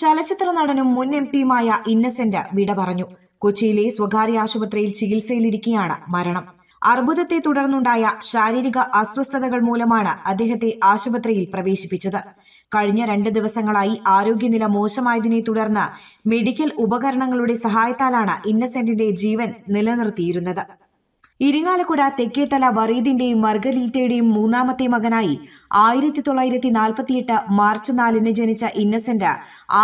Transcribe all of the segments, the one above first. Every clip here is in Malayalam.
ചലച്ചിത്ര നടനും മുൻ എം പിയുമായ ഇന്നസെന്റ് വിട പറഞ്ഞു കൊച്ചിയിലെ സ്വകാര്യ ആശുപത്രിയിൽ ചികിത്സയിലിരിക്കെയാണ് മരണം അർബുദത്തെ തുടർന്നുണ്ടായ ശാരീരിക അസ്വസ്ഥതകൾ മൂലമാണ് അദ്ദേഹത്തെ ആശുപത്രിയിൽ പ്രവേശിപ്പിച്ചത് കഴിഞ്ഞ രണ്ട് ദിവസങ്ങളായി ആരോഗ്യനില മോശമായതിനെ തുടർന്ന് മെഡിക്കൽ ഉപകരണങ്ങളുടെ സഹായത്താലാണ് ഇന്നസെന്റിന്റെ ജീവൻ നിലനിർത്തിയിരുന്നത് ഇരിങ്ങാലക്കുട തെക്കേത്തല വറീദിന്റെയും മർഗലീറ്റയുടെയും മൂന്നാമത്തെ മകനായി ആയിരത്തി തൊള്ളായിരത്തി നാൽപ്പത്തിയെട്ട് മാർച്ച് നാലിന് ജനിച്ച ഇന്നസെന്റ്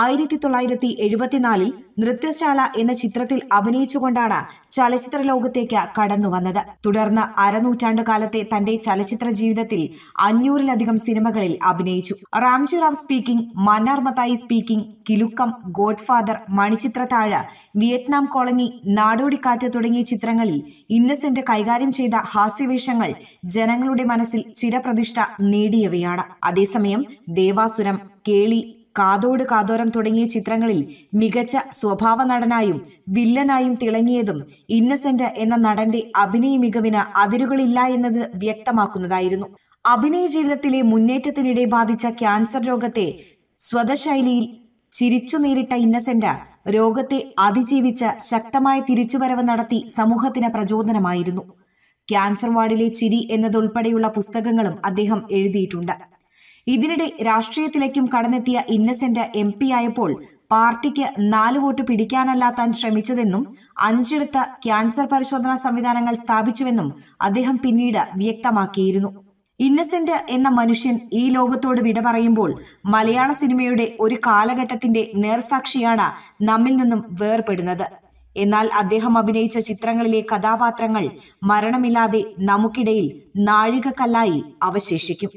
ആയിരത്തി തൊള്ളായിരത്തി എഴുപത്തിനാലിൽ നൃത്യശാല എന്ന ചിത്രത്തിൽ അഭിനയിച്ചുകൊണ്ടാണ് ചലച്ചിത്ര ലോകത്തേക്ക് കടന്നു വന്നത് തുടർന്ന് അരനൂറ്റാണ്ട് കാലത്തെ തന്റെ ചലച്ചിത്ര ജീവിതത്തിൽ അഞ്ഞൂറിലധികം സിനിമകളിൽ അഭിനയിച്ചു Ramji Rao speaking Mannar speaking Kilukkam Godfather Manichitrathazhu Vietnam colony Nadodikkattu തുടങ്ങിയ ചിത്രങ്ങളിൽ ഇന്നസെന്റ് കൈകാര്യം ചെയ്ത ഹാസ്യവേഷങ്ങൾ ജനങ്ങളുടെ മനസ്സിൽ ചിരപ്രതിഷ്ഠ നേടിയവയാണ് അതേസമയം ദേവാസുരം കേളി കാതോട് കാതോരം തുടങ്ങിയ ചിത്രങ്ങളിൽ മികച്ച സ്വഭാവ നടനായും വില്ലനായും തിളങ്ങിയതും ഇന്നസെന്റ് എന്ന നടന്റെ അഭിനയ മികവിന് അതിരുകളില്ല എന്നത് വ്യക്തമാക്കുന്നതായിരുന്നു അഭിനയ ജീവിതത്തിലെ മുന്നേറ്റത്തിനിടെ ബാധിച്ച ക്യാൻസർ രോഗത്തെ സ്വതശൈലിയിൽ ചിരിച്ചു നേരിട്ട ഇന്നസെന്റ് രോഗത്തെ അതിജീവിച്ച ശക്തമായ തിരിച്ചുവരവ് നടത്തി സമൂഹത്തിന് പ്രചോദനമായിരുന്നു ക്യാൻസർ വാർഡിലെ ചിരി എന്നതുൾപ്പെടെയുള്ള പുസ്തകങ്ങളും അദ്ദേഹം എഴുതിയിട്ടുണ്ട് ഇതിനിടെ രാഷ്ട്രീയത്തിലേക്കും കടന്നെത്തിയ ഇന്നസെന്റ് എം ആയപ്പോൾ പാർട്ടിക്ക് നാല് വോട്ട് പിടിക്കാനല്ല താൻ ശ്രമിച്ചതെന്നും അഞ്ചിടത്ത് ക്യാൻസർ പരിശോധനാ സംവിധാനങ്ങൾ സ്ഥാപിച്ചുവെന്നും അദ്ദേഹം പിന്നീട് വ്യക്തമാക്കിയിരുന്നു ഇന്നസെന്റ് എന്ന മനുഷ്യൻ ഈ ലോകത്തോട് വിട പറയുമ്പോൾ മലയാള സിനിമയുടെ ഒരു കാലഘട്ടത്തിന്റെ നേർസാക്ഷിയാണ് നമ്മിൽ നിന്നും വേർപെടുന്നത് എന്നാൽ അദ്ദേഹം അഭിനയിച്ച ചിത്രങ്ങളിലെ കഥാപാത്രങ്ങൾ മരണമില്ലാതെ നമുക്കിടയിൽ നാഴികക്കല്ലായി അവശേഷിക്കും